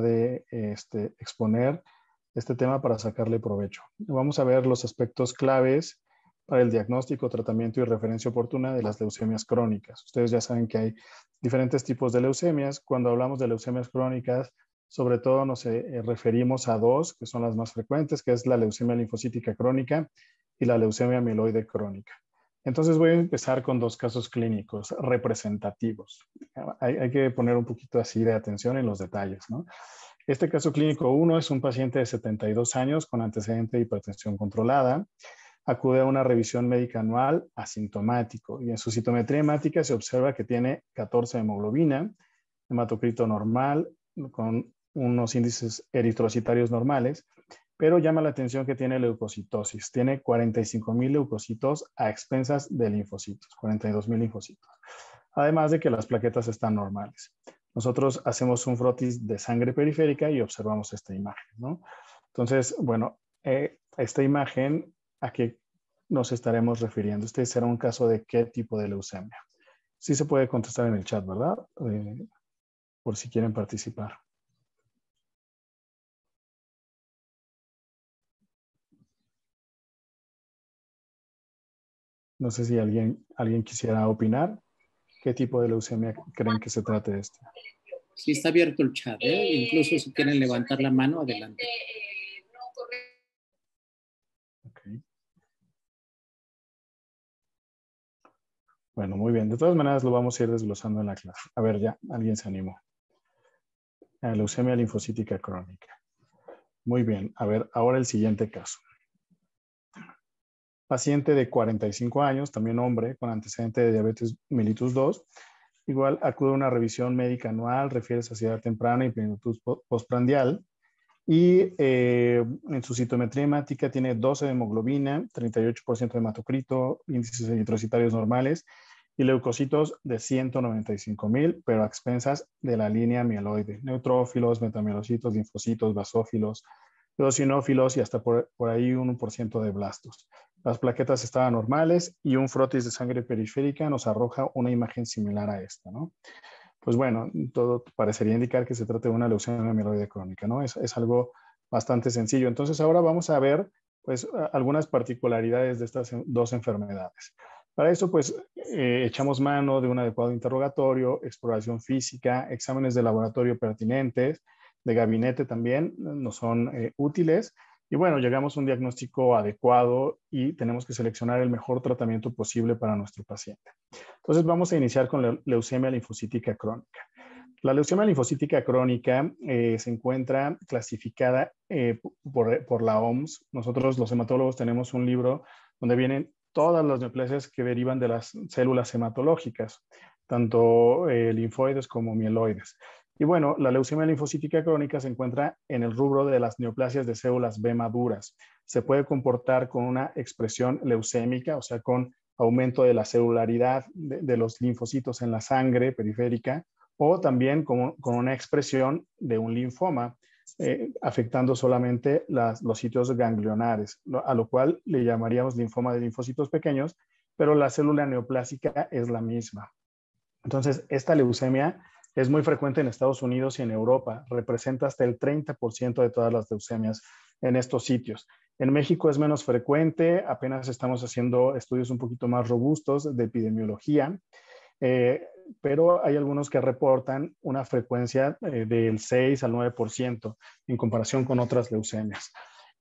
de este, exponer este tema para sacarle provecho. Vamos a ver los aspectos claves para el diagnóstico, tratamiento y referencia oportuna de las leucemias crónicas. Ustedes ya saben que hay diferentes tipos de leucemias. Cuando hablamos de leucemias crónicas, sobre todo nos eh, eh, referimos a dos, que son las más frecuentes, que es la leucemia linfocítica crónica y la leucemia mieloide crónica. Entonces voy a empezar con dos casos clínicos representativos. Hay, que poner un poquito así de atención en los detalles. Este caso clínico 1 es un paciente de 72 años con antecedente de hipertensión controlada. Acude a una revisión médica anual asintomático y en su citometría hemática se observa que tiene 14 hemoglobina, hematocrito normal con unos índices eritrocitarios normales pero llama la atención que tiene leucocitosis. Tiene 45 mil leucocitos a expensas de linfocitos, 42.000 linfocitos. Además de que las plaquetas están normales. Nosotros hacemos un frotis de sangre periférica y observamos esta imagen. ¿no? Entonces, bueno, eh, esta imagen a qué nos estaremos refiriendo. Este será un caso de qué tipo de leucemia. Sí se puede contestar en el chat, ¿verdad? Eh, por si quieren participar. No sé si alguien, alguien quisiera opinar. ¿Qué tipo de leucemia creen que se trate de esta? Sí, está abierto el chat, ¿eh? incluso si quieren levantar la mano, adelante. Bueno, muy bien. De todas maneras, lo vamos a ir desglosando en la clase. A ver, ya, alguien se animó. leucemia linfocítica crónica. Muy bien. A ver, ahora el siguiente caso paciente de 45 años, también hombre, con antecedente de diabetes mellitus 2. Igual acude a una revisión médica anual, refiere saciedad temprana y plenitud postprandial. Y eh, en su citometría hemática tiene 12 de hemoglobina, 38% de hematocrito, índices eritrocitarios normales y leucocitos de 195 mil, pero a expensas de la línea mieloide, neutrófilos, metamielocitos, linfocitos, basófilos, eosinófilos y hasta por, por ahí un 1% de blastos. Las plaquetas estaban normales y un frotis de sangre periférica nos arroja una imagen similar a esta, ¿no? Pues bueno, todo parecería indicar que se trata de una leucemia mieloide crónica, ¿no? Es, es algo bastante sencillo. Entonces ahora vamos a ver, pues, algunas particularidades de estas dos enfermedades. Para eso, pues, eh, echamos mano de un adecuado interrogatorio, exploración física, exámenes de laboratorio pertinentes, de gabinete también, nos son eh, útiles, y bueno, llegamos a un diagnóstico adecuado y tenemos que seleccionar el mejor tratamiento posible para nuestro paciente. Entonces vamos a iniciar con la leucemia linfocítica crónica. La leucemia linfocítica crónica eh, se encuentra clasificada eh, por, la OMS. Nosotros los hematólogos tenemos un libro donde vienen todas las neoplasias que derivan de las células hematológicas, tanto eh, linfoides como mieloides. Y bueno, la leucemia linfocítica crónica se encuentra en el rubro de las neoplasias de células B maduras. Se puede comportar con una expresión leucémica, o sea, con aumento de la celularidad de, los linfocitos en la sangre periférica, o también con, una expresión de un linfoma, eh, afectando solamente los sitios ganglionares, a lo cual le llamaríamos linfoma de linfocitos pequeños, pero la célula neoplásica es la misma. Entonces, esta leucemia es muy frecuente en Estados Unidos y en Europa. Representa hasta el 30% de todas las leucemias en estos sitios. En México es menos frecuente, apenas estamos haciendo estudios un poquito más robustos de epidemiología, eh, pero hay algunos que reportan una frecuencia eh, del 6 al 9% en comparación con otras leucemias.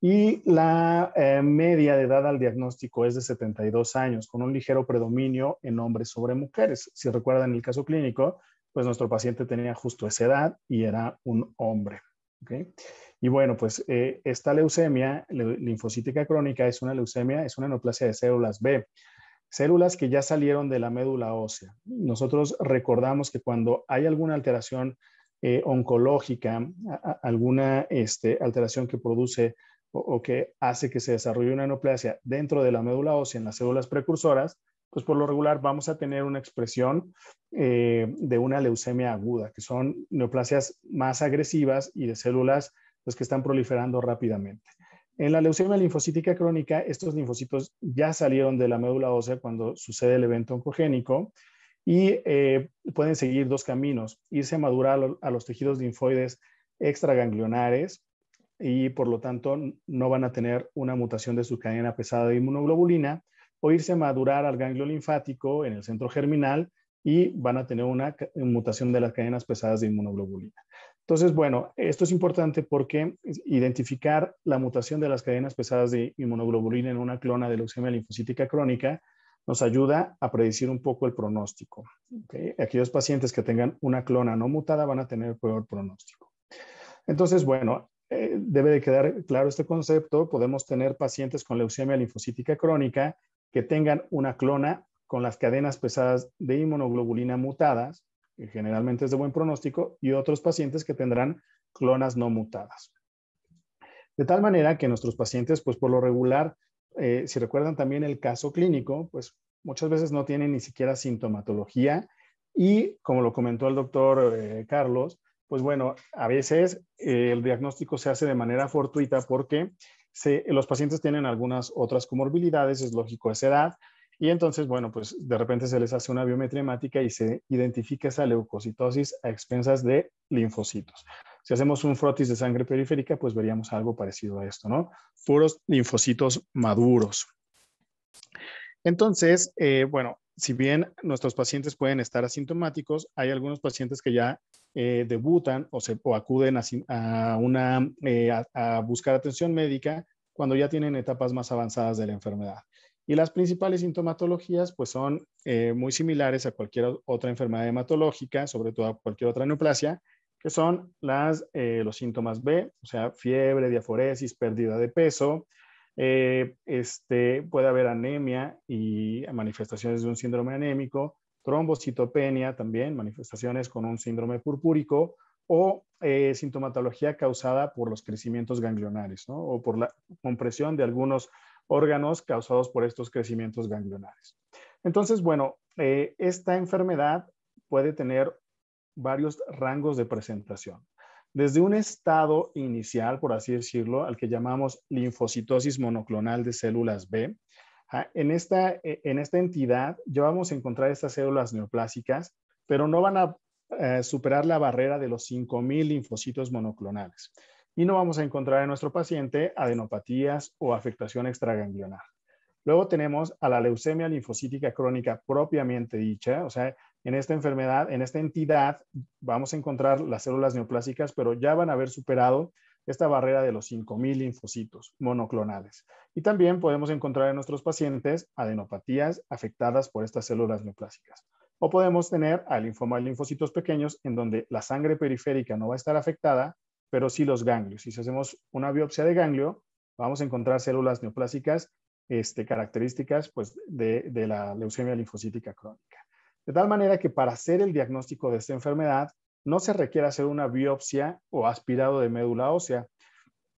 Y la eh, media de edad al diagnóstico es de 72 años, con un ligero predominio en hombres sobre mujeres. Si recuerdan el caso clínico, pues nuestro paciente tenía justo esa edad y era un hombre. Y bueno, pues eh, esta leucemia linfocítica crónica es una leucemia, es una neoplasia de células B, células que ya salieron de la médula ósea. Nosotros recordamos que cuando hay alguna alteración eh, oncológica, alguna este, alteración que produce o, o, que hace que se desarrolle una neoplasia dentro de la médula ósea en las células precursoras, pues por lo regular vamos a tener una expresión eh, de una leucemia aguda, que son neoplasias más agresivas y de células pues, que están proliferando rápidamente. En la leucemia linfocítica crónica, estos linfocitos ya salieron de la médula ósea cuando sucede el evento oncogénico y eh, pueden seguir dos caminos, irse a madurar a los tejidos linfoides extraganglionares y por lo tanto no van a tener una mutación de su cadena pesada de inmunoglobulina, o irse a madurar al ganglio linfático en el centro germinal y van a tener una mutación de las cadenas pesadas de inmunoglobulina. Entonces, bueno, esto es importante porque identificar la mutación de las cadenas pesadas de inmunoglobulina en una clona de leucemia linfocítica crónica nos ayuda a predecir un poco el pronóstico. Aquellos pacientes que tengan una clona no mutada van a tener peor pronóstico. Entonces, bueno, eh, debe de quedar claro este concepto. Podemos tener pacientes con leucemia linfocítica crónica que tengan una clona con las cadenas pesadas de inmunoglobulina mutadas, que generalmente es de buen pronóstico, y otros pacientes que tendrán clonas no mutadas. De tal manera que nuestros pacientes, pues por lo regular, eh, si recuerdan también el caso clínico, pues muchas veces no tienen ni siquiera sintomatología y como lo comentó el doctor eh, Carlos, pues bueno, a veces eh, el diagnóstico se hace de manera fortuita porque los pacientes tienen algunas otras comorbilidades, es lógico esa edad, y entonces, bueno, pues de repente se les hace una biometría hemática y se identifica esa leucocitosis a expensas de linfocitos. Si hacemos un frotis de sangre periférica, pues veríamos algo parecido a esto, ¿no? Puros linfocitos maduros. Entonces, eh, bueno, si bien nuestros pacientes pueden estar asintomáticos, hay algunos pacientes que ya eh, debutan o, se, o acuden a, una, eh, a, buscar atención médica cuando ya tienen etapas más avanzadas de la enfermedad. Y las principales sintomatologías pues son eh, muy similares a cualquier otra enfermedad hematológica, sobre todo a cualquier otra neoplasia, que son las, los síntomas B, o sea, fiebre, diaforesis, pérdida de peso. este, puede haber anemia y manifestaciones de un síndrome anémico trombocitopenia también, manifestaciones con un síndrome purpúrico o eh, sintomatología causada por los crecimientos ganglionares o por la compresión de algunos órganos causados por estos crecimientos ganglionares. Entonces, bueno, eh, esta enfermedad puede tener varios rangos de presentación. Desde un estado inicial, por así decirlo, al que llamamos linfocitosis monoclonal de células B, Ah, e, en esta, entidad ya vamos a encontrar estas células neoplásicas, pero no van a eh, superar la barrera de los 5.000 linfocitos monoclonales. Y no vamos a encontrar en nuestro paciente adenopatías o afectación extraganglionar. Luego tenemos a la leucemia linfocítica crónica propiamente dicha, o sea, en esta enfermedad, en esta entidad, vamos a encontrar las células neoplásicas, pero ya van a haber superado esta barrera de los 5.000 linfocitos monoclonales. Y también podemos encontrar en nuestros pacientes adenopatías afectadas por estas células neoplásicas. O podemos tener al linfoma linfocitos pequeños en donde la sangre periférica no va a estar afectada, pero sí los ganglios. Y si hacemos una biopsia de ganglio, vamos a encontrar células neoplásicas este, características pues, de la leucemia linfocítica crónica. De tal manera que para hacer el diagnóstico de esta enfermedad no se requiere hacer una biopsia o aspirado de médula ósea.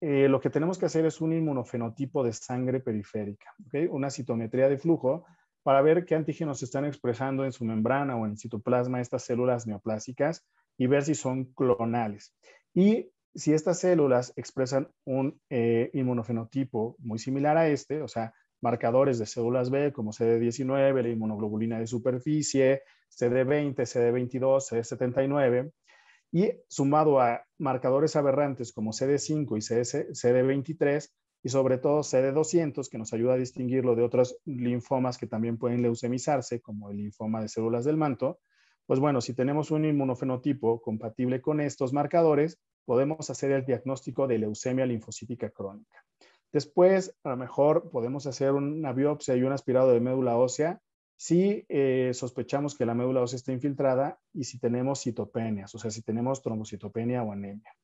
Eh, lo que tenemos que hacer es un inmunofenotipo de sangre periférica, una citometría de flujo para ver qué antígenos están expresando en su membrana o en el citoplasma estas células neoplásicas y ver si son clonales. Y si estas células expresan un eh, inmunofenotipo muy similar a este, o sea, marcadores de células B como CD19, la inmunoglobulina de superficie, CD20, CD22, CD79, y sumado a marcadores aberrantes como CD5 y CD23, y sobre todo CD200, que nos ayuda a distinguirlo de otros linfomas que también pueden leucemizarse, como el linfoma de células del manto, pues bueno, si tenemos un inmunofenotipo compatible con estos marcadores, podemos hacer el diagnóstico de leucemia linfocítica crónica. Después, a lo mejor podemos hacer una biopsia y un aspirado de médula ósea si eh, sospechamos que la médula ósea está infiltrada y si tenemos citopenias, o sea, si tenemos trombocitopenia o anemia.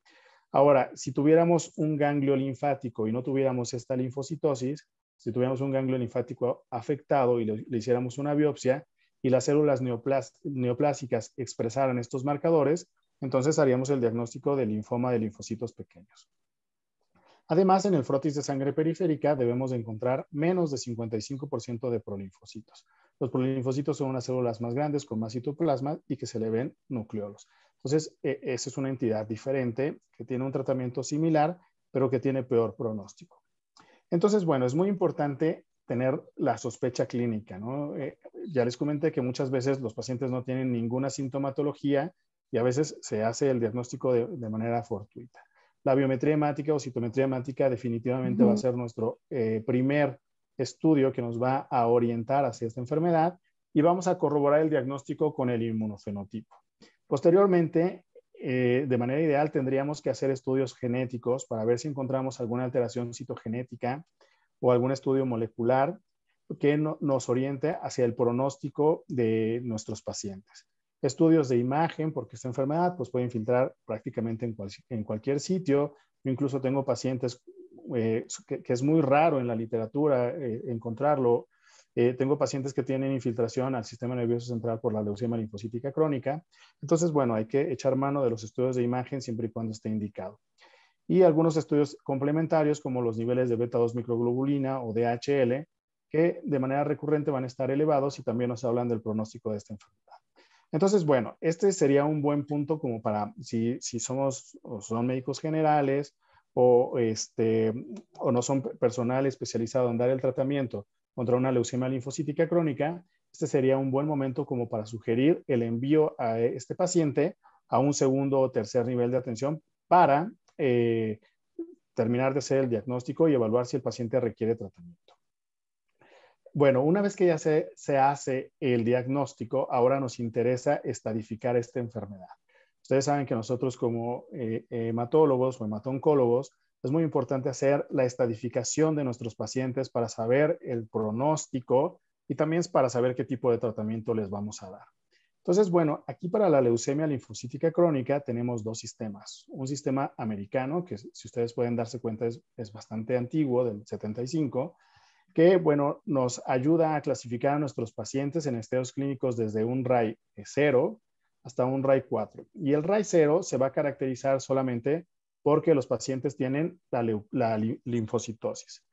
Ahora, si tuviéramos un ganglio linfático y no tuviéramos esta linfocitosis, si tuviéramos un ganglio linfático afectado y le, hiciéramos una biopsia y las células neoplásicas expresaran estos marcadores, entonces haríamos el diagnóstico de linfoma de linfocitos pequeños. Además, en el frotis de sangre periférica debemos encontrar menos de 55% de prolinfocitos. Los prolinfocitos son unas células más grandes con más citoplasma y que se le ven nucleolos. Entonces, e, esa es una entidad diferente que tiene un tratamiento similar, pero que tiene peor pronóstico. Entonces, bueno, es muy importante tener la sospecha clínica, eh, ya les comenté que muchas veces los pacientes no tienen ninguna sintomatología y a veces se hace el diagnóstico de, manera fortuita. La biometría hemática o citometría hemática definitivamente va a ser nuestro eh, primer estudio que nos va a orientar hacia esta enfermedad y vamos a corroborar el diagnóstico con el inmunofenotipo. Posteriormente, eh, de manera ideal, tendríamos que hacer estudios genéticos para ver si encontramos alguna alteración citogenética o algún estudio molecular que nos oriente hacia el pronóstico de nuestros pacientes. Estudios de imagen, porque esta enfermedad pues, puede infiltrar prácticamente en, en cualquier sitio. Yo incluso tengo pacientes eh, que, es muy raro en la literatura eh, encontrarlo. Eh, tengo pacientes que tienen infiltración al sistema nervioso central por la leucemia linfocítica crónica. Entonces, bueno, hay que echar mano de los estudios de imagen siempre y cuando esté indicado. Y algunos estudios complementarios como los niveles de beta-2 microglobulina o DHL, que de manera recurrente van a estar elevados y también nos hablan del pronóstico de esta enfermedad. Entonces, bueno, este sería un buen punto como para si, si somos o son médicos generales este, o, no son personal especializado en dar el tratamiento contra una leucemia linfocítica crónica, este sería un buen momento como para sugerir el envío a e-, este paciente a un segundo o tercer nivel de atención para eh, terminar de hacer el diagnóstico y evaluar si el paciente requiere tratamiento. Bueno, una vez que ya se, se hace el diagnóstico, ahora nos interesa estadificar esta enfermedad. Ustedes saben que nosotros como eh, hematólogos o hematoncólogos es muy importante hacer la estadificación de nuestros pacientes para saber el pronóstico y también para saber qué tipo de tratamiento les vamos a dar. Entonces, bueno, aquí para la leucemia linfocítica crónica tenemos dos sistemas. Un sistema americano, que si ustedes pueden darse cuenta es, bastante antiguo, del 75, que, bueno, nos ayuda a clasificar a nuestros pacientes en esteos clínicos desde un RAI cero, hasta un RAI 4. Y el RAI 0 se va a caracterizar solamente porque los pacientes tienen la, linfocitosis,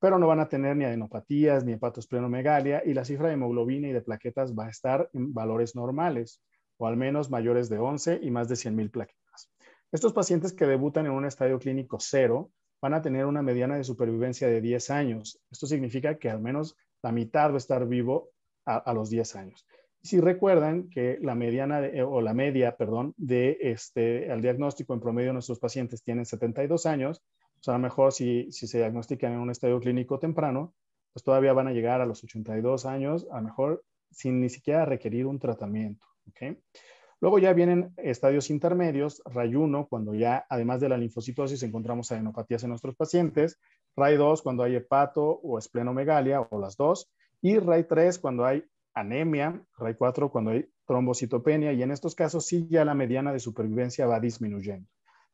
pero no van a tener ni adenopatías ni hepatosplenomegalia y la cifra de hemoglobina y de plaquetas va a estar en valores normales o al menos mayores de 11 y más de 100.000 plaquetas. Estos pacientes que debutan en un estadio clínico 0 van a tener una mediana de supervivencia de 10 años. Esto significa que al menos la mitad va a estar vivo a los 10 años. Si recuerdan que la mediana eh, o la media, perdón, de este, al diagnóstico en promedio de nuestros pacientes tienen 72 años, o pues, sea, a lo mejor si, se diagnostican en un estadio clínico temprano, pues todavía van a llegar a los 82 años, a lo mejor sin ni siquiera requerir un tratamiento. Luego ya vienen estadios intermedios, RAY 1, cuando ya además de la linfocitosis encontramos adenopatías en nuestros pacientes, RAY 2 cuando hay hepato o esplenomegalia o las dos, y RAY 3 cuando hay anemia, RAI 4 cuando hay trombocitopenia y en estos casos sí ya la mediana de supervivencia va disminuyendo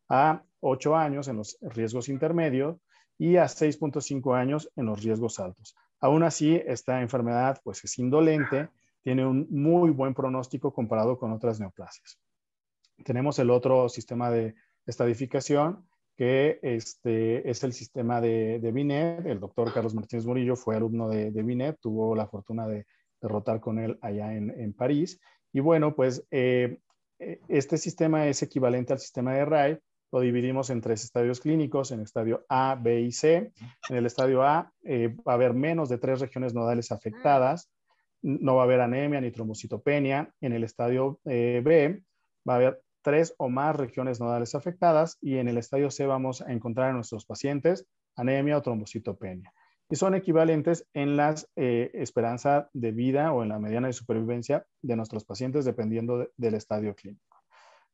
a 8 años en los riesgos intermedios y a 6.5 años en los riesgos altos. Aún así, esta enfermedad pues es indolente, tiene un muy buen pronóstico comparado con otras neoplasias. Tenemos el otro sistema de estadificación que este, es el sistema de, de BINET. El doctor Carlos Martínez Murillo fue alumno de, de BINET, tuvo la fortuna de, derrotar con él allá en, París. Y bueno, pues eh, eh, este sistema es equivalente al sistema de RAI. Lo dividimos en tres estadios clínicos, en estadio A, B y C. En el estadio A eh, va a haber menos de tres regiones nodales afectadas. No va a haber anemia ni trombocitopenia. En el estadio B va a haber tres o más regiones nodales afectadas y en el estadio C vamos a encontrar a nuestros pacientes anemia o trombocitopenia y son equivalentes en la eh, esperanza de vida o en la mediana de supervivencia de nuestros pacientes dependiendo del estadio clínico.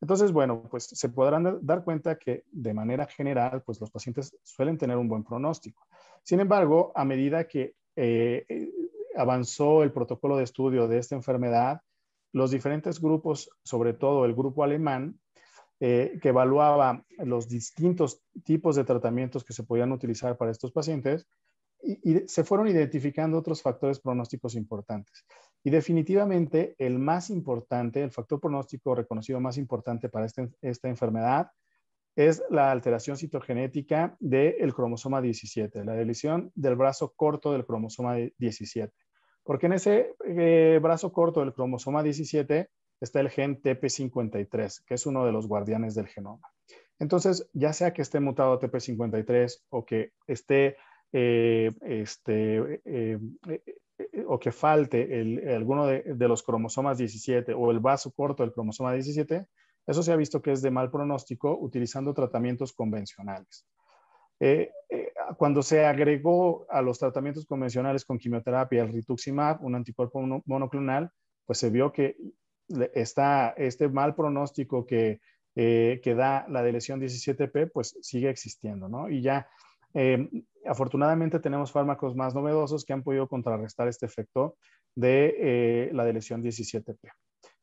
Entonces, bueno, pues se podrán dar cuenta que de manera general, pues los pacientes suelen tener un buen pronóstico. Sin embargo, a medida que eh, eh, avanzó el protocolo de estudio de esta enfermedad, los diferentes grupos, sobre todo el grupo alemán, que evaluaba los distintos tipos de tratamientos que se podían utilizar para estos pacientes, y, se fueron identificando otros factores pronósticos importantes. Y definitivamente el más importante, el factor pronóstico reconocido más importante para este, esta enfermedad es la alteración citogenética del cromosoma 17, la delisión del brazo corto del cromosoma 17. Porque en ese eh, brazo corto del cromosoma 17 está el gen TP53, que es uno de los guardianes del genoma. Entonces, ya sea que esté mutado TP53 o que esté eh, este, eh, eh, o que falte el, alguno de, los cromosomas 17 o el vaso corto del cromosoma 17, eso se ha visto que es de mal pronóstico utilizando tratamientos convencionales. cuando se agregó a los tratamientos convencionales con quimioterapia el rituximab, un anticuerpo monoclonal, pues se vio que está este mal pronóstico que, que da la deleción 17P, pues sigue existiendo, ¿no? Y ya Afortunadamente tenemos fármacos más novedosos que han podido contrarrestar este efecto de eh, la deleción 17P.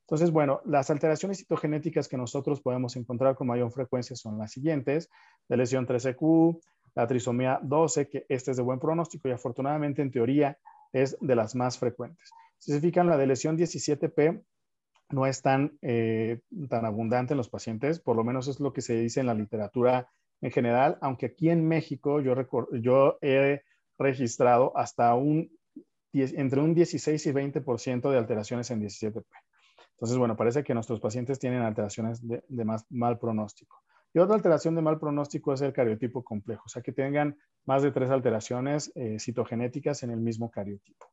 Entonces, bueno, las alteraciones citogenéticas que nosotros podemos encontrar con mayor frecuencia son las siguientes, deleción 13Q, la trisomía 12, que este es de buen pronóstico y afortunadamente en teoría es de las más frecuentes. Si se fijan, la deleción 17P no es tan, eh, tan abundante en los pacientes, por lo menos es lo que se dice en la literatura en general, aunque aquí en México yo, yo he registrado hasta un entre un 16 y 20% de alteraciones en 17P. Entonces, bueno, parece que nuestros pacientes tienen alteraciones de, mal pronóstico. Y otra alteración de mal pronóstico es el cariotipo complejo, o sea, que tengan más de tres alteraciones eh, citogenéticas en el mismo cariotipo.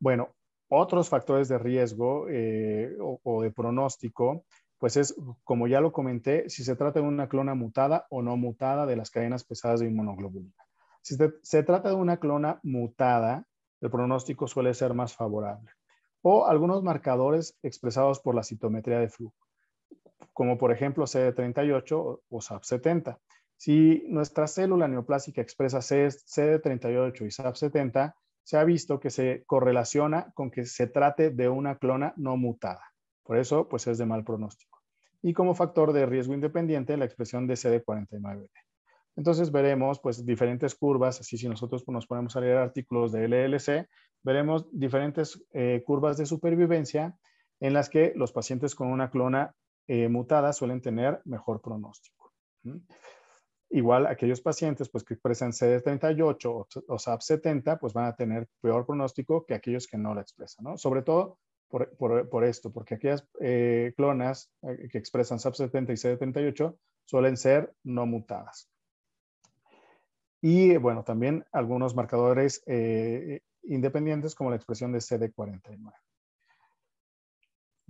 Bueno, otros factores de riesgo eh, o, de pronóstico pues es, como ya lo comenté, si se trata de una clona mutada o no mutada de las cadenas pesadas de inmunoglobulina. Si se, trata de una clona mutada, el pronóstico suele ser más favorable. O algunos marcadores expresados por la citometría de flujo, como por ejemplo CD38 o, SAP70. Si nuestra célula neoplásica expresa CD38 y SAP70, se ha visto que se correlaciona con que se trate de una clona no mutada. Por eso, pues es de mal pronóstico. Y como factor de riesgo independiente, la expresión de CD49D. Entonces veremos pues diferentes curvas, así si nosotros nos ponemos a leer artículos de LLC, veremos diferentes eh, curvas de supervivencia en las que los pacientes con una clona eh, mutada suelen tener mejor pronóstico. Igual aquellos pacientes pues, que expresan CD38 o, o SAP70 pues van a tener peor pronóstico que aquellos que no la expresan, Sobre todo por, esto, porque aquellas eh, clonas eh, que expresan SAP70 y CD38 suelen ser no mutadas. Y bueno, también algunos marcadores eh, independientes como la expresión de CD49.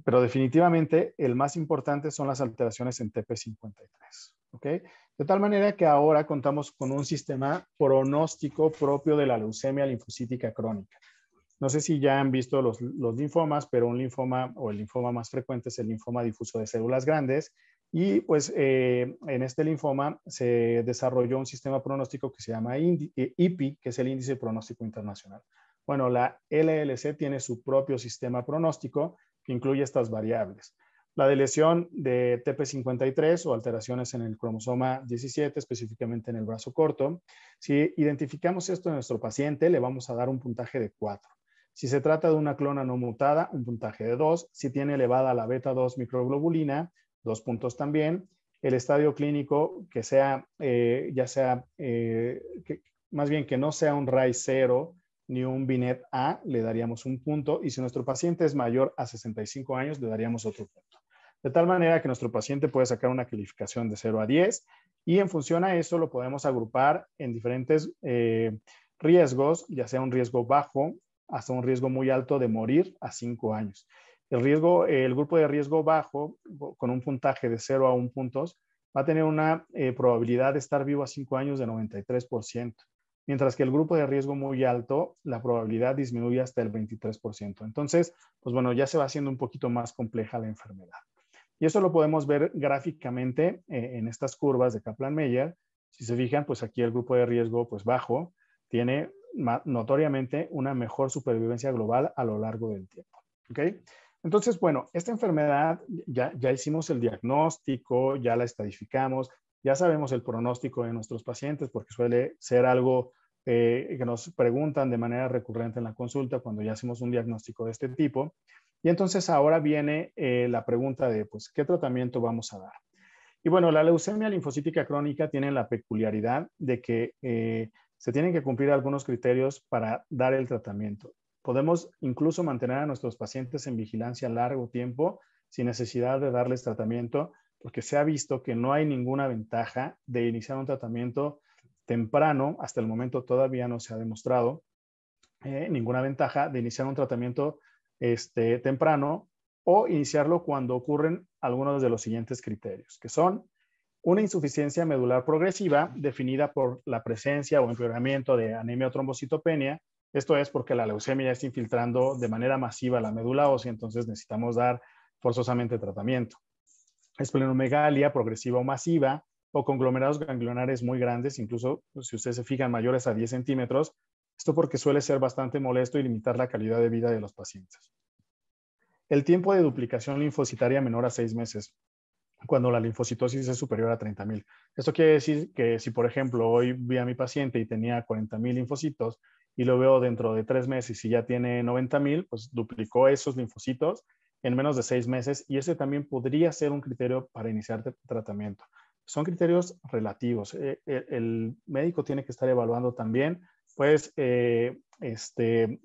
Pero definitivamente el más importante son las alteraciones en TP53. ok De tal manera que ahora contamos con un sistema pronóstico propio de la leucemia linfocítica crónica. No sé si ya han visto los, linfomas, pero un linfoma o el linfoma más frecuente es el linfoma difuso de células grandes. Y pues eh, en este linfoma se desarrolló un sistema pronóstico que se llama IPI, eh, que es el Índice Pronóstico Internacional. Bueno, la LLC tiene su propio sistema pronóstico que incluye estas variables. La deleción de TP53 o alteraciones en el cromosoma 17, específicamente en el brazo corto. Si identificamos esto en nuestro paciente, le vamos a dar un puntaje de 4. Si se trata de una clona no mutada, un puntaje de 2. Si tiene elevada la beta-2 microglobulina, dos puntos también. El estadio clínico que sea, eh, ya sea, eh, más bien que no sea un RAI 0 ni un BINET A, le daríamos un punto. Y si nuestro paciente es mayor a 65 años, le daríamos otro punto. De tal manera que nuestro paciente puede sacar una calificación de 0 a 10 y en función a eso lo podemos agrupar en diferentes eh, riesgos, ya sea un riesgo bajo, hasta un riesgo muy alto de morir a cinco años. El, riesgo, el grupo de riesgo bajo, con un puntaje de 0 a 1 puntos, va a tener una eh, probabilidad de estar vivo a cinco años de 93%, mientras que el grupo de riesgo muy alto, la probabilidad disminuye hasta el 23%. Entonces, pues bueno, ya se va haciendo un poquito más compleja la enfermedad. Y eso lo podemos ver gráficamente eh, en estas curvas de Kaplan-Meier. Si se fijan, pues aquí el grupo de riesgo pues bajo tiene notoriamente una mejor supervivencia global a lo largo del tiempo. Entonces, bueno, esta enfermedad ya, ya hicimos el diagnóstico, ya la estadificamos, ya sabemos el pronóstico de nuestros pacientes porque suele ser algo eh, que nos preguntan de manera recurrente en la consulta cuando ya hacemos un diagnóstico de este tipo. Y entonces ahora viene eh, la pregunta de, pues, ¿qué tratamiento vamos a dar? Y bueno, la leucemia linfocítica crónica tiene la peculiaridad de que eh, se tienen que cumplir algunos criterios para dar el tratamiento. Podemos incluso mantener a nuestros pacientes en vigilancia largo tiempo sin necesidad de darles tratamiento, porque se ha visto que no hay ninguna ventaja de iniciar un tratamiento temprano, hasta el momento todavía no se ha demostrado eh, ninguna ventaja de iniciar un tratamiento este, temprano o iniciarlo cuando ocurren algunos de los siguientes criterios, que son una insuficiencia medular progresiva definida por la presencia o empeoramiento de anemia o trombocitopenia. Esto es porque la leucemia está infiltrando de manera masiva la médula ósea, entonces necesitamos dar forzosamente tratamiento. Esplenomegalia progresiva o masiva o conglomerados ganglionares muy grandes, incluso pues, si ustedes se fijan mayores a 10 centímetros, esto porque suele ser bastante molesto y limitar la calidad de vida de los pacientes. El tiempo de duplicación linfocitaria menor a seis meses cuando la linfocitosis es superior a 30.000. Esto quiere decir que si, por ejemplo, hoy vi a mi paciente y tenía 40.000 linfocitos y lo veo dentro de tres meses y ya tiene 90.000, pues duplicó esos linfocitos en menos de seis meses y ese también podría ser un criterio para iniciar tratamiento. Son criterios relativos. Eh, eh, el, médico tiene que estar evaluando también, pues, eh, este,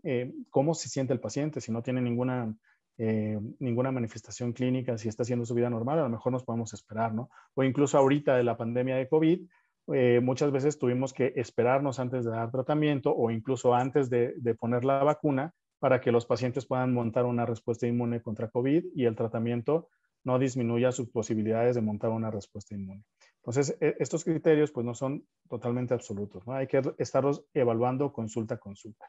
cómo se siente el paciente, si no tiene ninguna eh, ninguna manifestación clínica, si está haciendo su vida normal, a lo mejor nos podemos esperar, ¿no? O incluso ahorita de la pandemia de COVID, eh, muchas veces tuvimos que esperarnos antes de dar tratamiento o incluso antes de, poner la vacuna para que los pacientes puedan montar una respuesta inmune contra COVID y el tratamiento no disminuya sus posibilidades de montar una respuesta inmune. Entonces, e, estos criterios pues no son totalmente absolutos, ¿no? hay que estarlos evaluando consulta a consulta.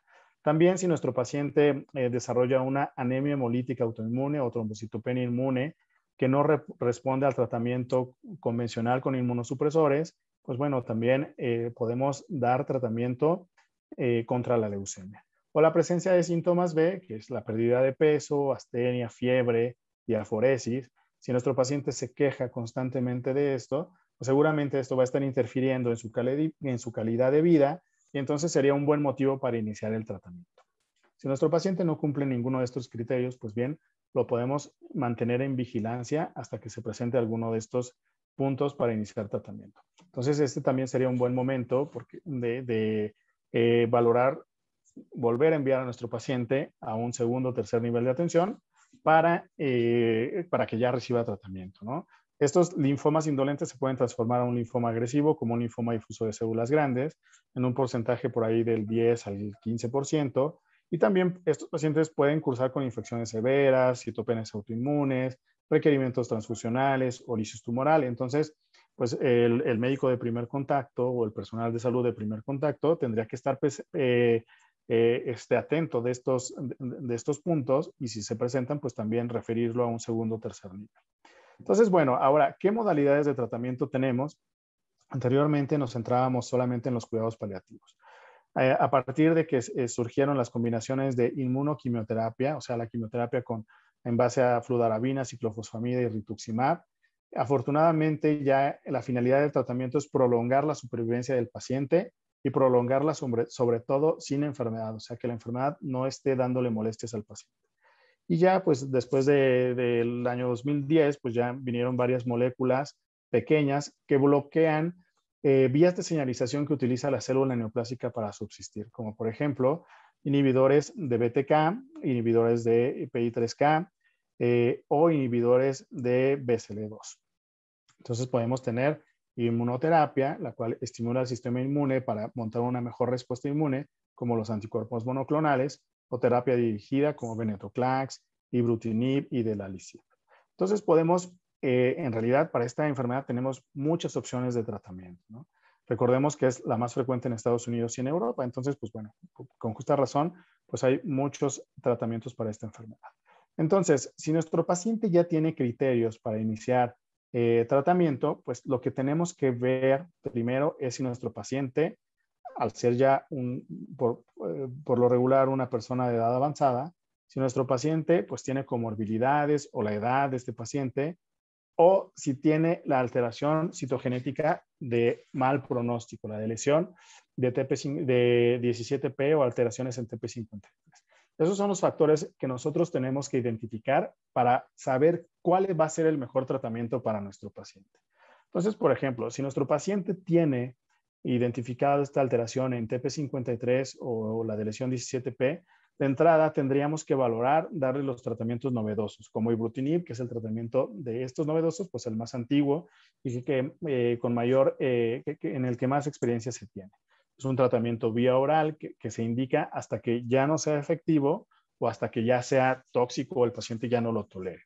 También si nuestro paciente eh, desarrolla una anemia hemolítica autoinmune o trombocitopenia inmune que no responde al tratamiento convencional con inmunosupresores, pues bueno, también eh, podemos dar tratamiento eh, contra la leucemia. O la presencia de síntomas B, que es la pérdida de peso, astenia, fiebre, diaforesis. Si nuestro paciente se queja constantemente de esto, pues seguramente esto va a estar interfiriendo en su calidad de vida y entonces sería un buen motivo para iniciar el tratamiento. Si nuestro paciente no cumple ninguno de estos criterios, pues bien, lo podemos mantener en vigilancia hasta que se presente alguno de estos puntos para iniciar tratamiento. Entonces, este también sería un buen momento de, eh, valorar volver a enviar a nuestro paciente a un segundo o tercer nivel de atención para, eh, para que ya reciba tratamiento. ¿no? Estos linfomas indolentes se pueden transformar a un linfoma agresivo como un linfoma difuso de células grandes en un porcentaje por ahí del 10 al 15%. Y también estos pacientes pueden cursar con infecciones severas, citopenias autoinmunes, requerimientos transfusionales o lisis tumoral. Entonces, pues el, médico de primer contacto o el personal de salud de primer contacto tendría que estar pues, eh, eh, este, atento de estos, de estos puntos y si se presentan, pues también referirlo a un segundo o tercer nivel. Entonces, bueno, ahora, ¿qué modalidades de tratamiento tenemos? Anteriormente nos centrábamos solamente en los cuidados paliativos. Eh, a partir de que eh, surgieron las combinaciones de inmunoquimioterapia, o sea, la quimioterapia con, en base a fludarabina, ciclofosfamida y rituximab, afortunadamente ya la finalidad del tratamiento es prolongar la supervivencia del paciente y prolongarla sobre todo sin enfermedad, o sea, que la enfermedad no esté dándole molestias al paciente. Y ya, pues después del año 2010, pues ya vinieron varias moléculas pequeñas que bloquean eh, vías de señalización que utiliza la célula neoplásica para subsistir, como por ejemplo inhibidores de BTK, inhibidores de PI3K eh, o inhibidores de BCL2. Entonces podemos tener inmunoterapia, la cual estimula el sistema inmune para montar una mejor respuesta inmune, como los anticuerpos monoclonales, o terapia dirigida como venetoclax, ibrutinib y delalisib. Entonces podemos, eh, en realidad para esta enfermedad tenemos muchas opciones de tratamiento. Recordemos que es la más frecuente en Estados Unidos y en Europa, entonces pues bueno, con justa razón, pues hay muchos tratamientos para esta enfermedad. Entonces, si nuestro paciente ya tiene criterios para iniciar eh, tratamiento, pues lo que tenemos que ver primero es si nuestro paciente al ser ya eh, por, lo regular una persona de edad avanzada, si nuestro paciente pues tiene comorbilidades o la edad de este paciente, o si tiene la alteración citogenética de mal pronóstico, la de lesión de, de 17P o alteraciones en TP53. Esos son los factores que nosotros tenemos que identificar para saber cuál va a ser el mejor tratamiento para nuestro paciente. Entonces, por ejemplo, si nuestro paciente tiene identificada esta alteración en TP53 o, la lesión 17P, de entrada tendríamos que valorar darle los tratamientos novedosos, como ibrutinib, que es el tratamiento de estos novedosos, pues el más antiguo y que, eh, con mayor, eh, en el que más experiencia se tiene. Es un tratamiento vía oral que, que, se indica hasta que ya no sea efectivo o hasta que ya sea tóxico o el paciente ya no lo tolere.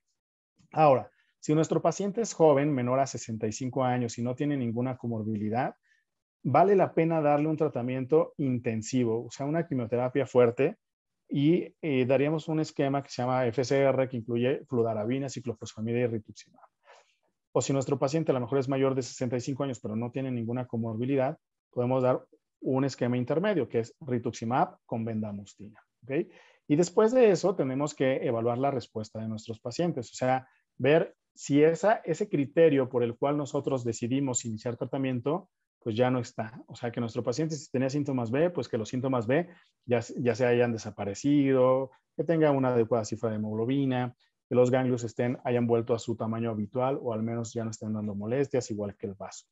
Ahora, si nuestro paciente es joven, menor a 65 años y no tiene ninguna comorbilidad, vale la pena darle un tratamiento intensivo, o sea, una quimioterapia fuerte, y eh, daríamos un esquema que se llama FCR, que incluye fludarabina, ciclofosfamida y rituximab. O si nuestro paciente a lo mejor es mayor de 65 años, pero no tiene ninguna comorbilidad, podemos dar un esquema intermedio, que es rituximab con vendamustina. Y después de eso, tenemos que evaluar la respuesta de nuestros pacientes, o sea, ver si ese criterio por el cual nosotros decidimos iniciar tratamiento pues ya no está. O sea, que nuestro paciente, si tenía síntomas B, pues que los síntomas B ya, ya se hayan desaparecido, que tenga una adecuada cifra de hemoglobina, que los ganglios estén, hayan vuelto a su tamaño habitual o al menos ya no estén dando molestias, igual que el vaso.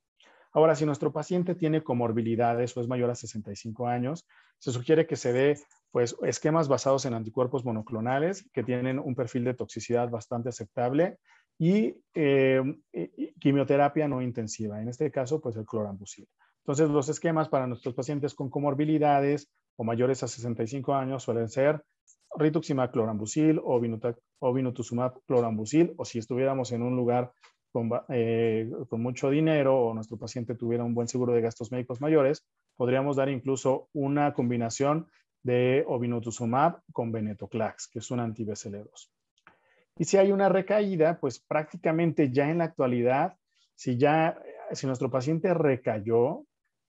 Ahora, si nuestro paciente tiene comorbilidades o es mayor a 65 años, se sugiere que se dé pues, esquemas basados en anticuerpos monoclonales que tienen un perfil de toxicidad bastante aceptable eh, eh, y quimioterapia no intensiva, en este caso, pues el clorambucil. Entonces, los esquemas para nuestros pacientes con comorbilidades o mayores a 65 años suelen ser rituximab clorambucil o, o clorambucil, o si estuviéramos en un lugar eh, con, mucho dinero o nuestro paciente tuviera un buen seguro de gastos médicos mayores, podríamos dar incluso una combinación de obinutuzumab con venetoclax, que es un anti-BCL2. Y si hay una recaída, pues prácticamente ya en la actualidad, si ya, si nuestro paciente recayó,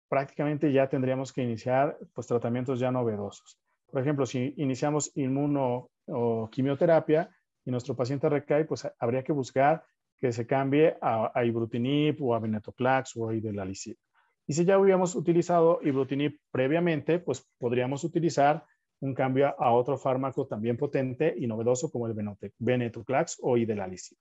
prácticamente ya tendríamos que iniciar pues tratamientos ya novedosos. Por ejemplo, si iniciamos inmuno y nuestro paciente recae, pues habría que buscar que se cambie a, ibrutinib o a venetoclax o a idelalisib. Y si ya hubiéramos utilizado ibrutinib previamente, pues podríamos utilizar un cambio a otro fármaco también potente y novedoso como el venetoclax o idelalisib.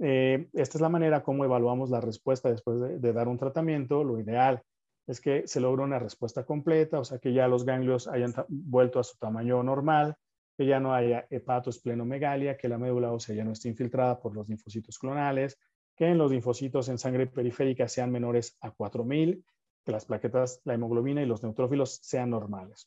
Eh, esta es la manera como evaluamos la respuesta después de, dar un tratamiento. Lo ideal es que se logre una respuesta completa, o sea, que ya los ganglios hayan vuelto a su tamaño normal, que ya no haya hepatosplenomegalia, que la médula ósea ya no esté infiltrada por los linfocitos clonales, que en los linfocitos en sangre periférica sean menores a 4000, que las plaquetas, la hemoglobina y los neutrófilos sean normales.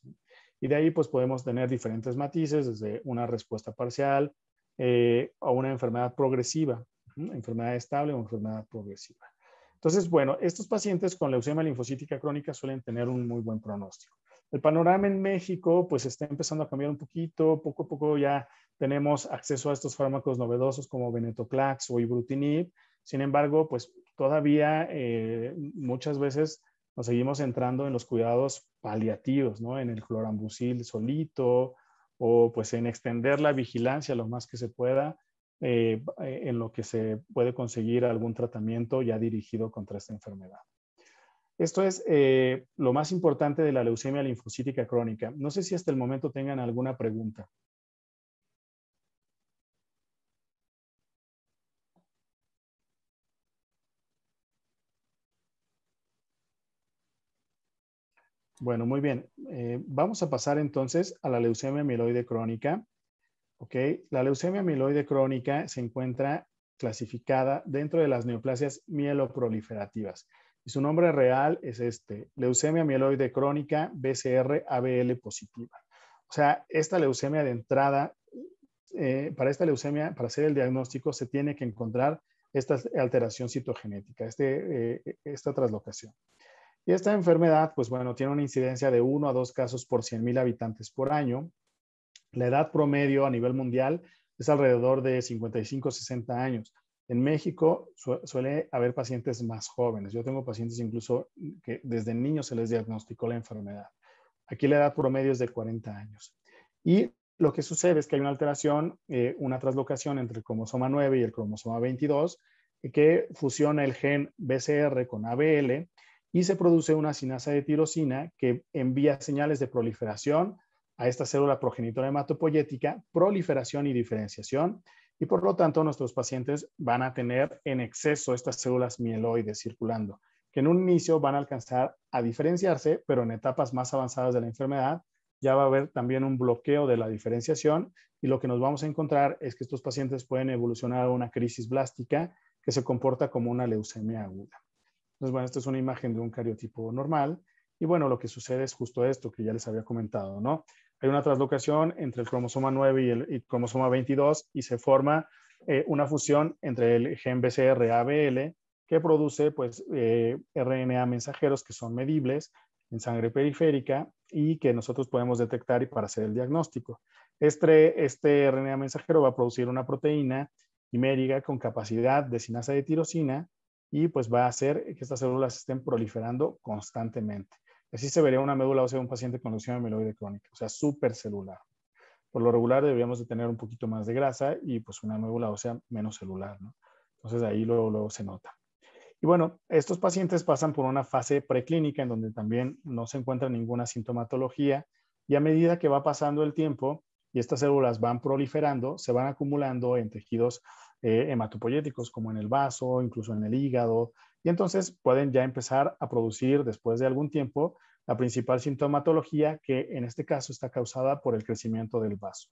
Y de ahí pues podemos tener diferentes matices, desde una respuesta parcial eh, a una enfermedad progresiva, enfermedad estable o enfermedad progresiva. Entonces, bueno, estos pacientes con leucemia linfocítica crónica suelen tener un muy buen pronóstico. El panorama en México pues está empezando a cambiar un poquito, poco a poco ya tenemos acceso a estos fármacos novedosos como Venetoclax o Ibrutinib. Sin embargo, pues todavía eh, muchas veces nos seguimos entrando en los cuidados paliativos, ¿no? En el clorambucil solito o pues en extender la vigilancia lo más que se pueda eh, eh, en lo que se puede conseguir algún tratamiento ya dirigido contra esta enfermedad. Esto es eh, lo más importante de la leucemia linfocítica crónica. No sé si hasta el momento tengan alguna pregunta. Bueno, muy bien. Eh, vamos a pasar entonces a la leucemia mieloide crónica. La leucemia mieloide crónica se encuentra clasificada dentro de las neoplasias mieloproliferativas. Y su nombre real es este, leucemia mieloide crónica BCR ABL positiva. O sea, esta leucemia de entrada, eh, para esta leucemia, para hacer el diagnóstico, se tiene que encontrar esta alteración citogenética, este, eh, esta traslocación. Y esta enfermedad, pues bueno, tiene una incidencia de 1 a 2 casos por mil habitantes por año. La edad promedio a nivel mundial es alrededor de 55 a 60 años. En México suele haber pacientes más jóvenes. Yo tengo pacientes incluso que desde niños se les diagnosticó la enfermedad. Aquí la edad promedio es de 40 años. Y lo que sucede es que hay una alteración, eh, una traslocación entre el cromosoma 9 y el cromosoma 22 eh, que fusiona el gen BCR con ABL y se produce una sinasa de tirosina que envía señales de proliferación a esta célula progenitora hematopoyética, proliferación y diferenciación, y por lo tanto nuestros pacientes van a tener en exceso estas células mieloides circulando, que en un inicio van a alcanzar a diferenciarse, pero en etapas más avanzadas de la enfermedad ya va a haber también un bloqueo de la diferenciación y lo que nos vamos a encontrar es que estos pacientes pueden evolucionar a una crisis blástica que se comporta como una leucemia aguda. Entonces, bueno, esta es una imagen de un cariotipo normal. Y bueno, lo que sucede es justo esto que ya les había comentado, ¿no? Hay una traslocación entre el cromosoma 9 y el, cromosoma 22 y se forma eh, una fusión entre el gen BCR-ABL que produce pues eh, RNA mensajeros que son medibles en sangre periférica y que nosotros podemos detectar y para hacer el diagnóstico. Este, este RNA mensajero va a producir una proteína quimérica con capacidad de sinasa de tirosina y pues va a hacer que estas células estén proliferando constantemente. Así se vería una médula ósea de un paciente con leucemia mieloide crónica, o sea, celular. Por lo regular deberíamos de tener un poquito más de grasa y pues una médula ósea menos celular, ¿no? Entonces ahí luego, luego se nota. Y bueno, estos pacientes pasan por una fase preclínica en donde también no se encuentra ninguna sintomatología y a medida que va pasando el tiempo y estas células van proliferando, se van acumulando en tejidos eh, hematopoyéticos como en el vaso, incluso en el hígado, y entonces pueden ya empezar a producir después de algún tiempo la principal sintomatología que en este caso está causada por el crecimiento del vaso.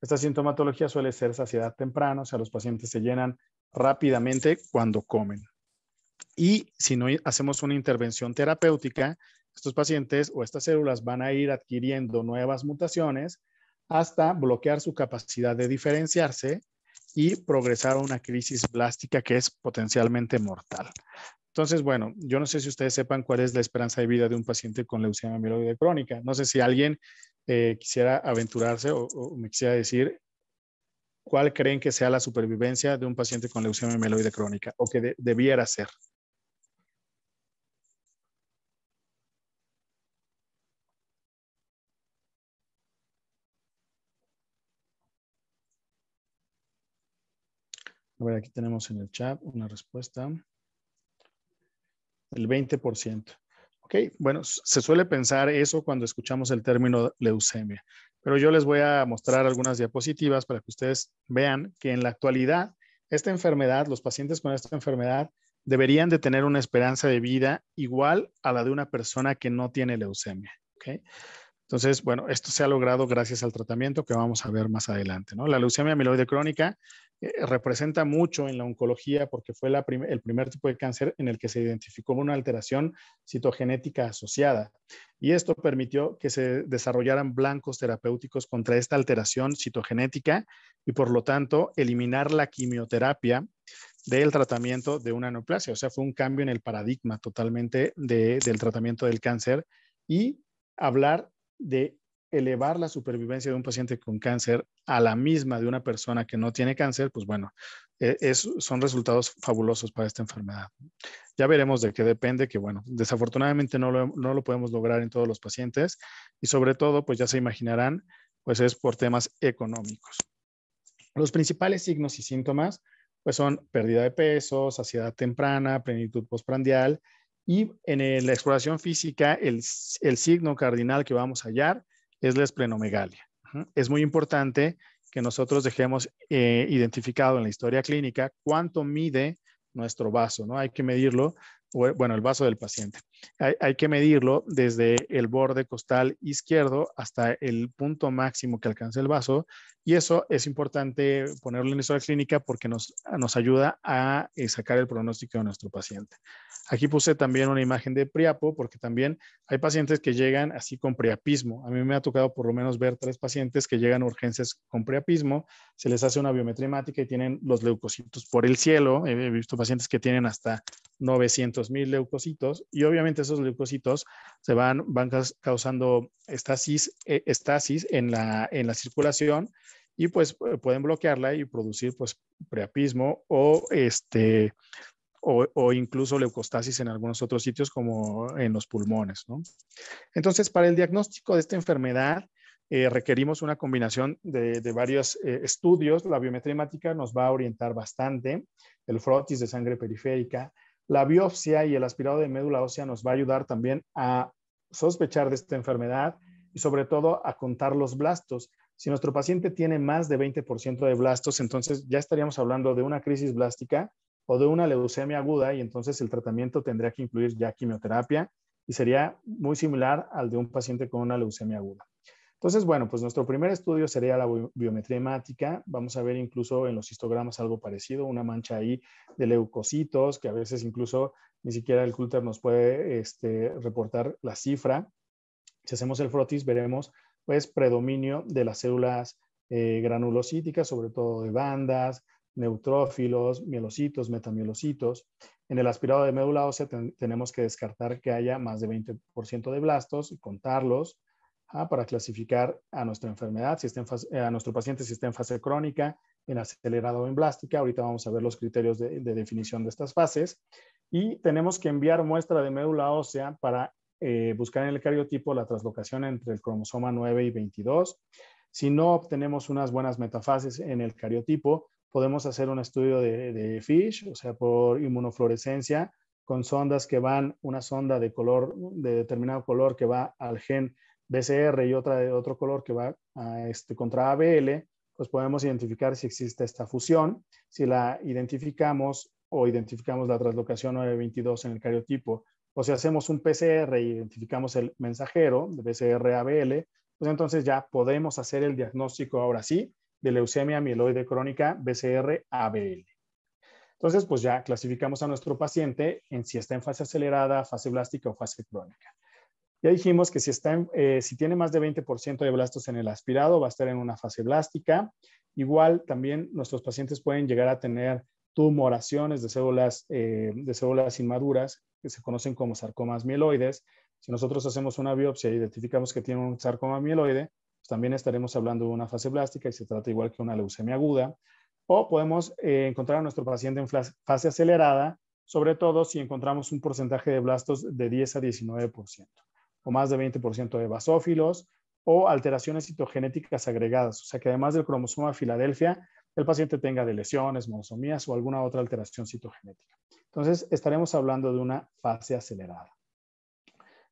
Esta sintomatología suele ser saciedad temprana, o sea, los pacientes se llenan rápidamente cuando comen. Y si no hacemos una intervención terapéutica, estos pacientes o estas células van a ir adquiriendo nuevas mutaciones hasta bloquear su capacidad de diferenciarse y progresar a una crisis plástica que es potencialmente mortal. Entonces, bueno, yo no sé si ustedes sepan cuál es la esperanza de vida de un paciente con leucemia mieloide crónica. No sé si alguien eh, quisiera aventurarse o, me quisiera decir cuál creen que sea la supervivencia de un paciente con leucemia mieloide crónica o que debiera ser. A ver, aquí tenemos en el chat una respuesta. El 20%. Ok, bueno, se suele pensar eso cuando escuchamos el término leucemia, pero yo les voy a mostrar algunas diapositivas para que ustedes vean que en la actualidad esta enfermedad, los pacientes con esta enfermedad deberían de tener una esperanza de vida igual a la de una persona que no tiene leucemia. ¿okay? Entonces, bueno, esto se ha logrado gracias al tratamiento que vamos a ver más adelante. La leucemia amiloide crónica eh, representa mucho en la oncología porque fue el primer tipo de cáncer en el que se identificó una alteración citogenética asociada. Y esto permitió que se desarrollaran blancos terapéuticos contra esta alteración citogenética y por lo tanto eliminar la quimioterapia del tratamiento de una neoplasia. O sea, fue un cambio en el paradigma totalmente del tratamiento del cáncer y hablar de elevar la supervivencia de un paciente con cáncer a la misma de una persona que no tiene cáncer, pues bueno, eh, son resultados fabulosos para esta enfermedad. Ya veremos de qué depende, que bueno, desafortunadamente no lo, podemos lograr en todos los pacientes y sobre todo, pues ya se imaginarán, pues es por temas económicos. Los principales signos y síntomas, pues son pérdida de peso, saciedad temprana, plenitud postprandial y en la exploración física, el, signo cardinal que vamos a hallar es la esplenomegalia. Es muy importante que nosotros dejemos eh, identificado en la historia clínica cuánto mide nuestro vaso, ¿no? Hay que medirlo bueno, el vaso del paciente. Hay, que medirlo desde el borde costal izquierdo hasta el punto máximo que alcanza el vaso y eso es importante ponerlo en historia clínica porque nos, nos ayuda a eh, sacar el pronóstico de nuestro paciente. Aquí puse también una imagen de priapo porque también hay pacientes que llegan así con priapismo. A mí me ha tocado por lo menos ver tres pacientes que llegan a urgencias con priapismo, se les hace una biometría y tienen los leucocitos por el cielo. He visto pacientes que tienen hasta 900.000 leucocitos y obviamente esos leucocitos se van, van causando estasis, eh, estasis en, la, en la circulación y pues eh, pueden bloquearla y producir pues preapismo o este o, incluso leucostasis en algunos otros sitios como en los pulmones. Entonces, para el diagnóstico de esta enfermedad, eh, requerimos una combinación de, varios estudios. La biometría hemática nos va a orientar bastante, el frotis de sangre periférica, la biopsia y el aspirado de médula ósea nos va a ayudar también a sospechar de esta enfermedad y sobre todo a contar los blastos. Si nuestro paciente tiene más de 20% de blastos, entonces ya estaríamos hablando de una crisis blástica o de una leucemia aguda y entonces el tratamiento tendría que incluir ya quimioterapia y sería muy similar al de un paciente con una leucemia aguda. Entonces, bueno, pues nuestro primer estudio sería la biometría hemática. Vamos a ver incluso en los histogramas algo parecido, una mancha ahí de leucocitos, que a veces incluso ni siquiera el culter nos puede este, reportar la cifra. Si hacemos el frotis, veremos pues predominio de las células eh, granulocíticas, sobre todo de bandas, neutrófilos, mielocitos, metamielocitos. En el aspirado de médula ósea tenemos que descartar que haya más de 20% de blastos y contarlos. Ah, para clasificar a nuestra enfermedad, si está a nuestro paciente si está en fase crónica, en acelerado o en blástica. Ahorita vamos a ver los criterios de, definición de estas fases. Y tenemos que enviar muestra de médula ósea para eh, buscar en el cariotipo la traslocación entre el cromosoma 9 y 22. Si no obtenemos unas buenas metafases en el cariotipo, podemos hacer un estudio de, de FISH, o sea, por inmunofluorescencia, con sondas que van, una sonda de color, de determinado color que va al gen BCR y otra de otro color que va a este, contra ABL, pues podemos identificar si existe esta fusión. Si la identificamos o identificamos la translocación 922 en el cariotipo, o si hacemos un PCR y identificamos el mensajero de BCR-ABL, pues entonces ya podemos hacer el diagnóstico ahora sí de leucemia mieloide crónica BCR-ABL. Entonces, pues ya clasificamos a nuestro paciente en si está en fase acelerada, fase blástica o fase crónica. Ya dijimos que si, eh, tiene más de 20% de blastos en el aspirado, va a estar en una fase blástica. Igual también nuestros pacientes pueden llegar a tener tumoraciones de células, eh, de células inmaduras, que se conocen como sarcomas mieloides. Si nosotros hacemos una biopsia e identificamos que tiene un sarcoma mieloide, pues también estaremos hablando de una fase blástica y se trata igual que una leucemia aguda. O podemos eh, encontrar a nuestro paciente en fase acelerada, sobre todo si encontramos un porcentaje de blastos de 10 a 19% o más de 20% de basófilos o alteraciones citogenéticas agregadas, o sea que además del cromosoma Filadelfia, el paciente tenga de lesiones, monosomías o alguna otra alteración citogenética. Entonces, estaremos hablando de una fase acelerada.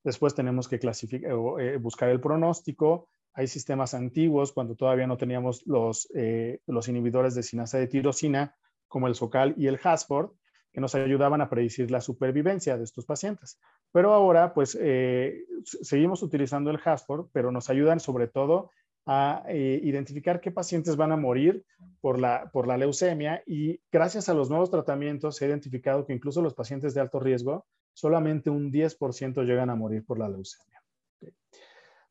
Después tenemos que clasificar, eh, buscar el pronóstico. Hay sistemas antiguos, cuando todavía no teníamos los, eh, los inhibidores de sinasa de tirosina, como el SOCAL y el Hasford, que nos ayudaban a predecir la supervivencia de estos pacientes. Pero ahora, pues, eh, seguimos utilizando el Hasford, pero nos ayudan sobre todo a eh, identificar qué pacientes van a morir por la, por la leucemia y gracias a los nuevos tratamientos se ha identificado que incluso los pacientes de alto riesgo, solamente un 10% llegan a morir por la leucemia.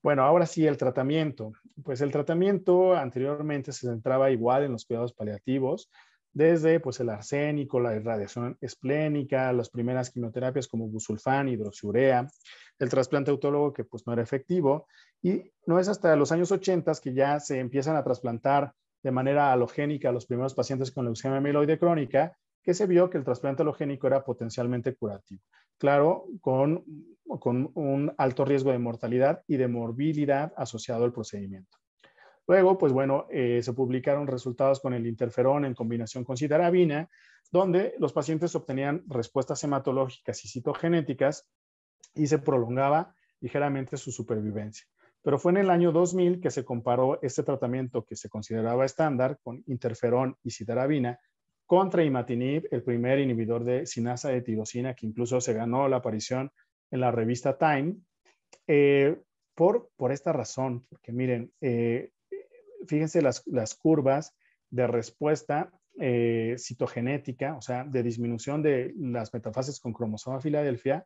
Bueno, ahora sí, el tratamiento. Pues el tratamiento anteriormente se centraba igual en los cuidados paliativos, desde pues, el arsénico, la irradiación esplénica, las primeras quimioterapias como busulfán, hidroxiurea, el trasplante autólogo que pues, no era efectivo, y no es hasta los años 80 que ya se empiezan a trasplantar de manera alogénica a los primeros pacientes con leucemia amiloide crónica, que se vio que el trasplante alogénico era potencialmente curativo. Claro, con un alto riesgo de mortalidad y de morbilidad asociado al procedimiento. Luego, pues bueno, eh, se publicaron resultados con el interferón en combinación con citarabina, donde los pacientes obtenían respuestas hematológicas y citogenéticas y se prolongaba ligeramente su supervivencia. Pero fue en el año 2000 que se comparó este tratamiento que se consideraba estándar con interferón y citarabina contra imatinib, el primer inhibidor de sinasa de tirosina que incluso se ganó la aparición en la revista Time, eh, por, por esta razón, porque miren, eh, fíjense las, curvas de respuesta eh, citogenética, o sea, de disminución de las metafases con cromosoma Filadelfia,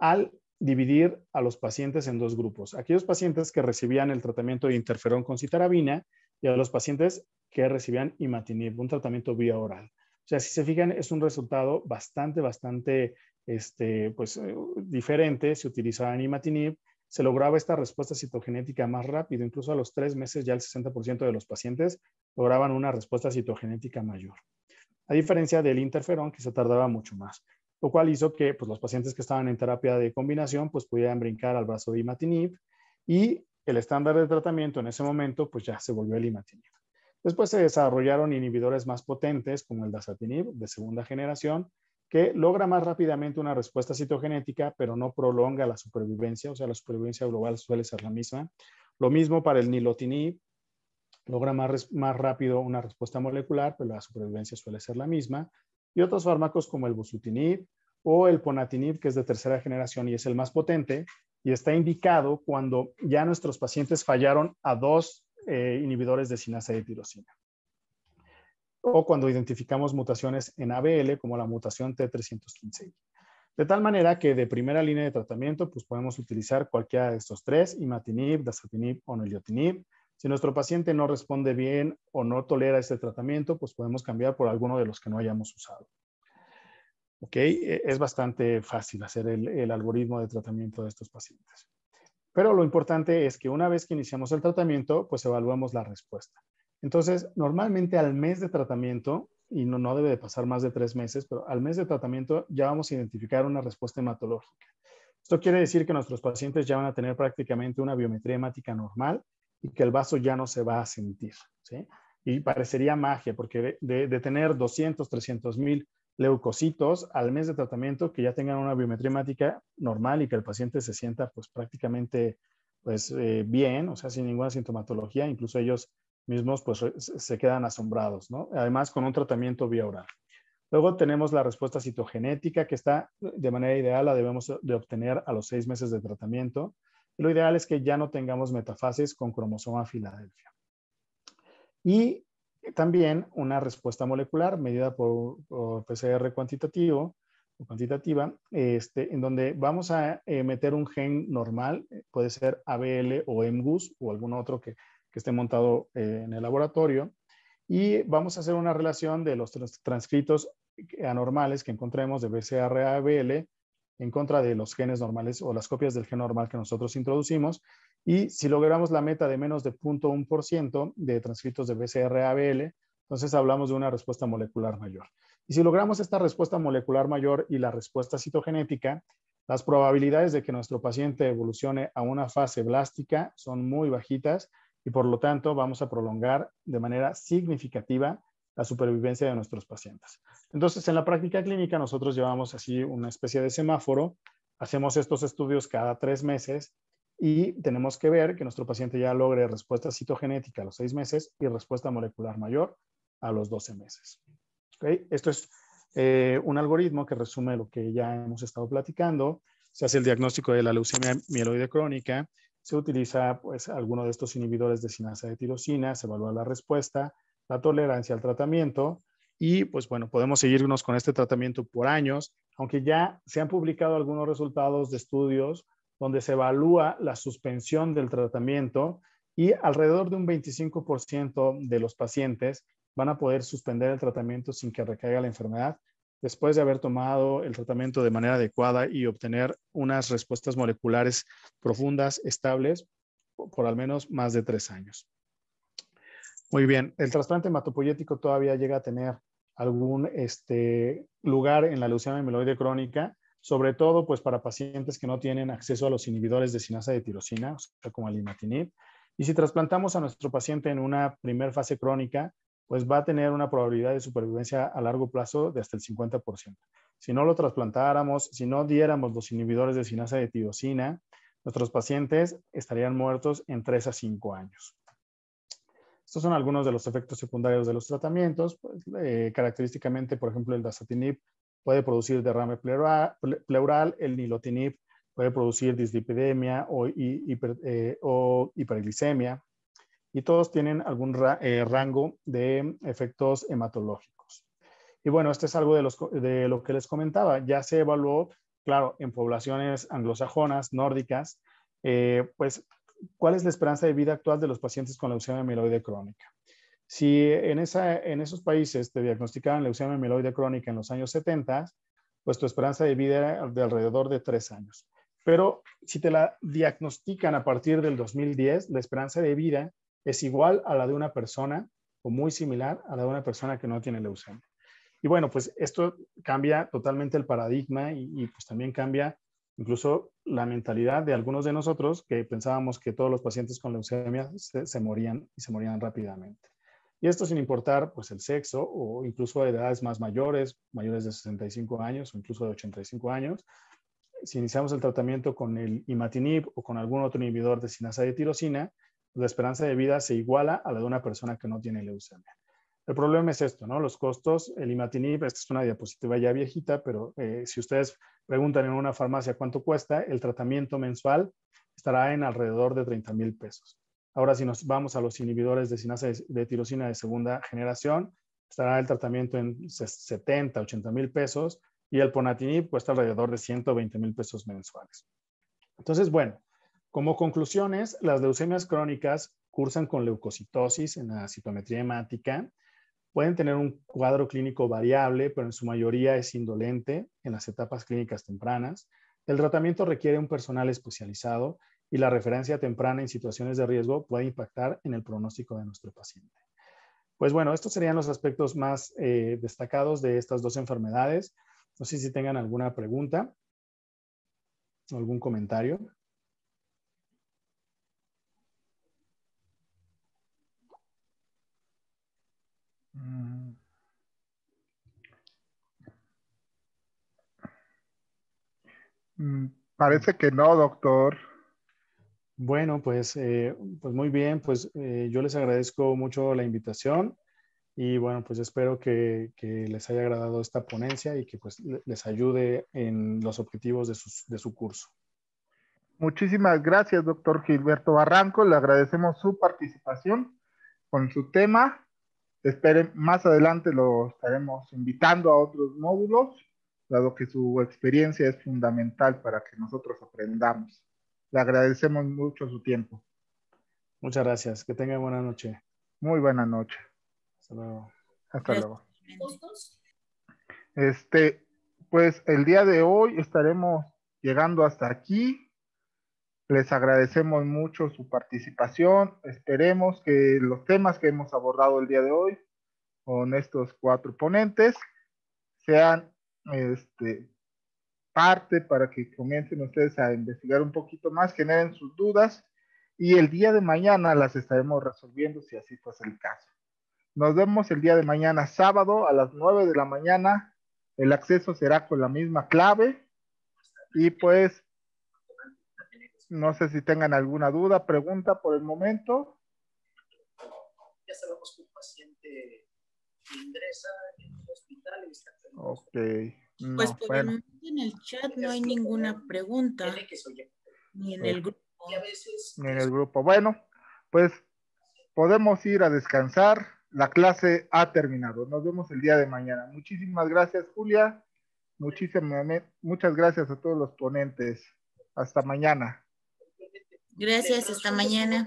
al dividir a los pacientes en dos grupos. Aquellos pacientes que recibían el tratamiento de interferón con citarabina y a los pacientes que recibían imatinib, un tratamiento vía oral. O sea, si se fijan, es un resultado bastante, bastante este, pues, eh, diferente si utilizaban imatinib se lograba esta respuesta citogenética más rápido. Incluso a los tres meses ya el 60% de los pacientes lograban una respuesta citogenética mayor. A diferencia del interferón, que se tardaba mucho más, lo cual hizo que pues, los pacientes que estaban en terapia de combinación pues, pudieran brincar al brazo de imatinib y el estándar de tratamiento en ese momento pues, ya se volvió el imatinib. Después se desarrollaron inhibidores más potentes como el dasatinib de segunda generación, que logra más rápidamente una respuesta citogenética, pero no prolonga la supervivencia, o sea, la supervivencia global suele ser la misma. Lo mismo para el nilotinib, logra más, rápido una respuesta molecular, pero la supervivencia suele ser la misma. Y otros fármacos como el bosutinib o el ponatinib, que es de tercera generación y es el más potente, y está indicado cuando ya nuestros pacientes fallaron a dos eh, inhibidores de sinasa de tirosina o cuando identificamos mutaciones en ABL como la mutación T315I. De tal manera que de primera línea de tratamiento pues podemos utilizar cualquiera de estos tres, imatinib, dasatinib o nilotinib. Si nuestro paciente no responde bien o no tolera este tratamiento, pues podemos cambiar por alguno de los que no hayamos usado. ¿Ok? E-, es bastante fácil hacer el, el algoritmo de tratamiento de estos pacientes. Pero lo importante es que una vez que iniciamos el tratamiento, pues evaluamos la respuesta. Entonces, normalmente al mes de tratamiento, y no, debe de pasar más de tres meses, pero al mes de tratamiento ya vamos a identificar una respuesta hematológica. Esto quiere decir que nuestros pacientes ya van a tener prácticamente una biometría hemática normal y que el vaso ya no se va a sentir. Y parecería magia, porque de, tener 200, 300 mil leucocitos al mes de tratamiento que ya tengan una biometría hemática normal y que el paciente se sienta pues prácticamente pues eh, bien, o sea, sin ninguna sintomatología, incluso ellos mismos pues se quedan asombrados, ¿no? Además con un tratamiento vía oral. Luego tenemos la respuesta citogenética que está de manera ideal, la debemos de obtener a los seis meses de tratamiento. Lo ideal es que ya no tengamos metafases con cromosoma Filadelfia. Y también una respuesta molecular medida por, PCR cuantitativo o cuantitativa, este, en donde vamos a eh, meter un gen normal, eh, puede ser ABL o MGUS o algún otro que que esté montado eh, en el laboratorio. Y vamos a hacer una relación de los transcritos anormales que encontremos de BCR-ABL en contra de los genes normales o las copias del gen normal que nosotros introducimos. Y si logramos la meta de menos de 0.1% de transcritos de BCR-ABL, entonces hablamos de una respuesta molecular mayor. Y si logramos esta respuesta molecular mayor y la respuesta citogenética, las probabilidades de que nuestro paciente evolucione a una fase blástica son muy bajitas y por lo tanto vamos a prolongar de manera significativa la supervivencia de nuestros pacientes. Entonces, en la práctica clínica nosotros llevamos así una especie de semáforo, hacemos estos estudios cada tres meses y tenemos que ver que nuestro paciente ya logre respuesta citogenética a los seis meses y respuesta molecular mayor a los 12 meses. Esto es eh, un algoritmo que resume lo que ya hemos estado platicando. Se hace el diagnóstico de la leucemia mieloide crónica, se utiliza pues, alguno de estos inhibidores de sinasa de tirosina, se evalúa la respuesta, la tolerancia al tratamiento y pues bueno, podemos seguirnos con este tratamiento por años, aunque ya se han publicado algunos resultados de estudios donde se evalúa la suspensión del tratamiento y alrededor de un 25% de los pacientes van a poder suspender el tratamiento sin que recaiga la enfermedad después de haber tomado el tratamiento de manera adecuada y obtener unas respuestas moleculares profundas, estables, por al menos más de tres años. Muy bien, el trasplante hematopoyético todavía llega a tener algún este, lugar en la leucemia mieloide crónica, sobre todo pues para pacientes que no tienen acceso a los inhibidores de sinasa de tirosina, como el Y si trasplantamos a nuestro paciente en una primera fase crónica, pues va a tener una probabilidad de supervivencia a largo plazo de hasta el 50%. Si no lo trasplantáramos, si no diéramos los inhibidores de sinasa de tirosina, nuestros pacientes estarían muertos en 3 a 5 años. Estos son algunos de los efectos secundarios de los tratamientos. Pues, eh, característicamente, por ejemplo, el dasatinib puede producir derrame pleural, el nilotinib puede producir dislipidemia o eh, hiperglicemia, y todos tienen algún eh, rango de efectos hematológicos. Y bueno, este es algo de, lo que les comentaba. Ya se evaluó, claro, en poblaciones anglosajonas, nórdicas, eh, pues, ¿cuál es la esperanza de vida actual de los pacientes con leucemia amiloide crónica? Si en, esa, en esos países te diagnosticaban leucemia amiloide crónica en los años 70, pues tu esperanza de vida era de alrededor de tres años. Pero si te la diagnostican a partir del 2010, la esperanza de vida es igual a la de una persona o muy similar a la de una persona que no tiene leucemia. Y bueno, pues esto cambia totalmente el paradigma y, pues también cambia incluso la mentalidad de algunos de nosotros que pensábamos que todos los pacientes con leucemia se, morían y se morían rápidamente. Y esto sin importar pues el sexo o incluso a edades más mayores, mayores de 65 años o incluso de 85 años. Si iniciamos el tratamiento con el imatinib o con algún otro inhibidor de sinasa de tirosina, la esperanza de vida se iguala a la de una persona que no tiene leucemia. El problema es esto, ¿no? Los costos, el imatinib, esta es una diapositiva ya viejita, pero eh, si ustedes preguntan en una farmacia cuánto cuesta, el tratamiento mensual estará en alrededor de 30 mil pesos. Ahora, si nos vamos a los inhibidores de, sinasa de, de de segunda generación, estará el tratamiento en 70, 80 mil pesos y el ponatinib cuesta alrededor de 120 mil pesos mensuales. Entonces, bueno, como conclusiones, las leucemias crónicas cursan con leucocitosis en la citometría hemática, pueden tener un cuadro clínico variable, pero en su mayoría es indolente en las etapas clínicas tempranas. El tratamiento requiere un personal especializado y la referencia temprana en situaciones de riesgo puede impactar en el pronóstico de nuestro paciente. Pues bueno, estos serían los aspectos más eh, destacados de estas dos enfermedades. No sé si tengan alguna pregunta o algún comentario. Mm, parece que no, doctor. Bueno, pues, eh, pues muy bien, pues eh, yo les agradezco mucho la invitación y bueno, pues espero que, les haya agradado esta ponencia y que pues les ayude en los objetivos de, de su curso. Muchísimas gracias, doctor Gilberto Barranco. Le agradecemos su participación con su tema. Esperen, más adelante lo estaremos invitando a otros módulos dado que su experiencia es fundamental para que nosotros aprendamos. Le agradecemos mucho su tiempo. Muchas gracias. Que tenga buena noche. Muy buena noche. Hasta luego. Hasta luego. Este, pues el día de hoy estaremos llegando hasta aquí. Les agradecemos mucho su participación. Esperemos que los temas que hemos abordado el día de hoy con estos cuatro ponentes sean este, parte para que comiencen ustedes a investigar un poquito más, generen sus dudas y el día de mañana las estaremos resolviendo si así fue el caso. Nos vemos el día de mañana sábado a las 9 de la mañana. El acceso será con la misma clave y pues no sé si tengan alguna duda, pregunta por el momento. Ya sabemos que un paciente ingresa Ok. pues por en el chat no hay ninguna pregunta. Ni en el grupo. Ni en pues, el grupo. Bueno, pues podemos ir a descansar. La clase ha terminado. Nos vemos el día de mañana. Muchísimas gracias, Julia. Muchísimas, muchas gracias a todos los ponentes. Hasta mañana. Gracias, hasta mañana.